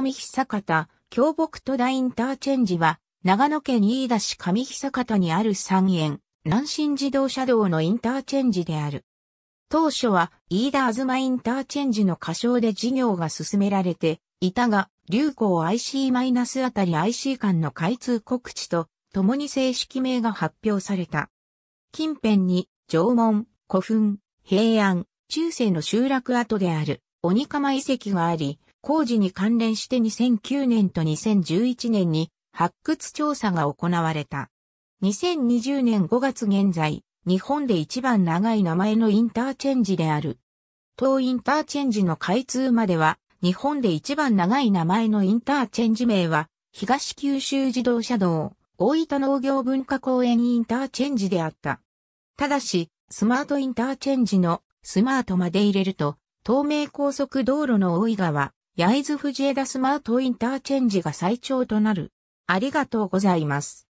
上久方、京北戸田インターチェンジは、長野県飯田市上久方にある三園、南新自動車道のインターチェンジである。当初は、飯田あずまインターチェンジの仮称で事業が進められていたが、流行 IC- あたり IC 間の開通告知と、共に正式名が発表された。近辺に、縄文、古墳、平安、中世の集落跡である、鬼釜遺跡があり、工事に関連して2009年と2011年に発掘調査が行われた。2020年5月現在、日本で一番長い名前のインターチェンジである。当インターチェンジの開通までは、日本で一番長い名前のインターチェンジ名は、東九州自動車道、大分農業文化公園インターチェンジであった。ただし、スマートインターチェンジのスマートまで入れると、東名高速道路の大井川、焼津藤枝スマートインターチェンジが最長となる。ありがとうございます。